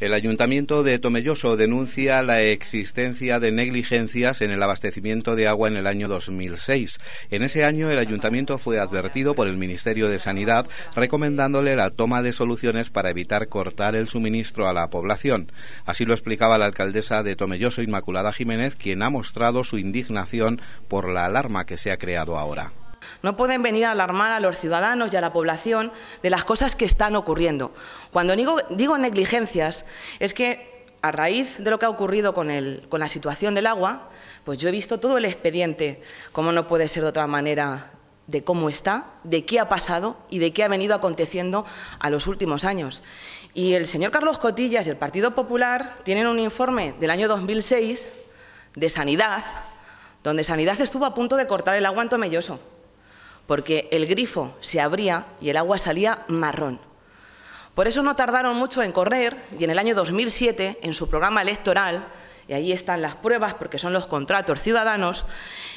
El Ayuntamiento de Tomelloso denuncia la existencia de negligencias en el abastecimiento de agua en el año 2006. En ese año el Ayuntamiento fue advertido por el Ministerio de Sanidad recomendándole la toma de soluciones para evitar cortar el suministro a la población. Así lo explicaba la alcaldesa de Tomelloso, Inmaculada Jiménez, quien ha mostrado su indignación por la alarma que se ha creado ahora. No pueden venir a alarmar a los ciudadanos y a la población de las cosas que están ocurriendo. Cuando digo, negligencias, es que a raíz de lo que ha ocurrido con, con la situación del agua, pues yo he visto todo el expediente, como no puede ser de otra manera, de cómo está, de qué ha pasado y de qué ha venido aconteciendo a los últimos años. Y el señor Carlos Cotillas y el Partido Popular tienen un informe del año 2006 de Sanidad, donde Sanidad estuvo a punto de cortar el agua en Tomelloso porque el grifo se abría y el agua salía marrón. Por eso no tardaron mucho en correr y en el año 2007, en su programa electoral, y ahí están las pruebas porque son los contratos ciudadanos,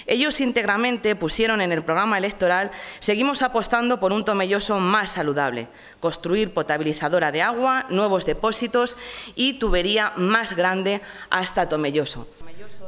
ellos íntegramente pusieron en el programa electoral seguimos apostando por un tomelloso más saludable, construir potabilizadora de agua, nuevos depósitos y tubería más grande hasta tomelloso.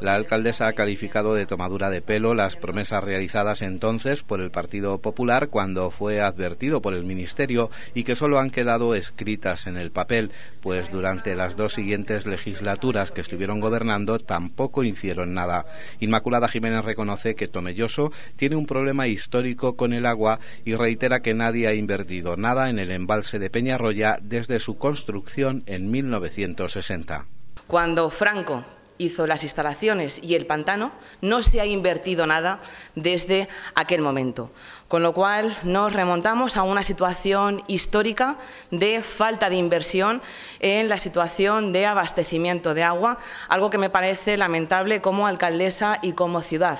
La alcaldesa ha calificado de tomadura de pelo las promesas realizadas entonces por el Partido Popular cuando fue advertido por el Ministerio y que solo han quedado escritas en el papel, pues durante las dos siguientes legislaturas que estuvieron gobernando tampoco hicieron nada. Inmaculada Jiménez reconoce que Tomelloso tiene un problema histórico con el agua y reitera que nadie ha invertido nada en el embalse de Peñarroya desde su construcción en 1960. Cuando Franco hizo las instalaciones y el pantano, no se ha invertido nada desde aquel momento. Con lo cual nos remontamos a una situación histórica de falta de inversión en la situación de abastecimiento de agua, algo que me parece lamentable como alcaldesa y como ciudad.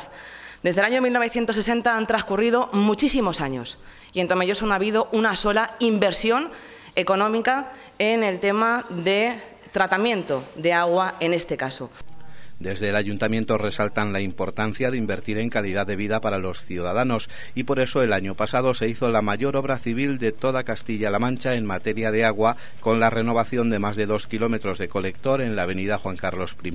Desde el año 1960 han transcurrido muchísimos años y en Tomelloso no ha habido una sola inversión económica en el tema de tratamiento de agua en este caso. Desde el ayuntamiento resaltan la importancia de invertir en calidad de vida para los ciudadanos y por eso el año pasado se hizo la mayor obra civil de toda Castilla-La Mancha en materia de agua con la renovación de más de dos kilómetros de colector en la avenida Juan Carlos I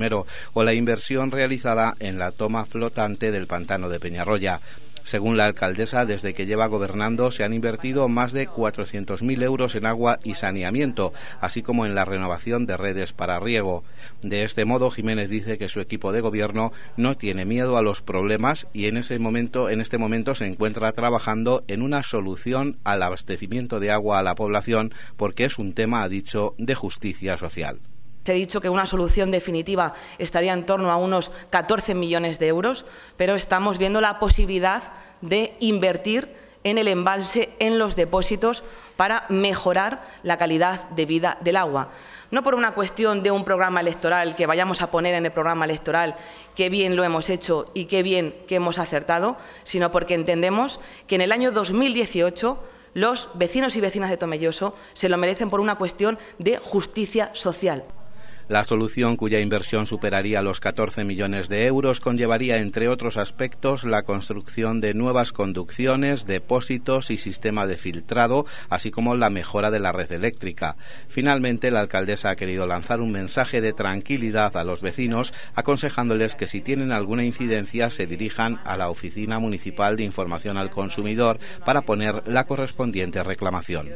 o la inversión realizada en la toma flotante del pantano de Peñarroya. Según la alcaldesa, desde que lleva gobernando se han invertido más de 400.000 euros en agua y saneamiento, así como en la renovación de redes para riego. De este modo, Jiménez dice que su equipo de gobierno no tiene miedo a los problemas y en ese momento, en este momento se encuentra trabajando en una solución al abastecimiento de agua a la población porque es un tema, ha dicho, de justicia social. Se ha dicho que una solución definitiva estaría en torno a unos 14 millones de euros, pero estamos viendo la posibilidad de invertir en el embalse, en los depósitos, para mejorar la calidad de vida del agua. No por una cuestión de un programa electoral que vayamos a poner en el programa electoral qué bien lo hemos hecho y qué bien que hemos acertado, sino porque entendemos que en el año 2018 los vecinos y vecinas de Tomelloso se lo merecen por una cuestión de justicia social. La solución, cuya inversión superaría los 14 millones de euros, conllevaría, entre otros aspectos, la construcción de nuevas conducciones, depósitos y sistema de filtrado, así como la mejora de la red eléctrica. Finalmente, la alcaldesa ha querido lanzar un mensaje de tranquilidad a los vecinos, aconsejándoles que si tienen alguna incidencia se dirijan a la Oficina Municipal de Información al Consumidor para poner la correspondiente reclamación.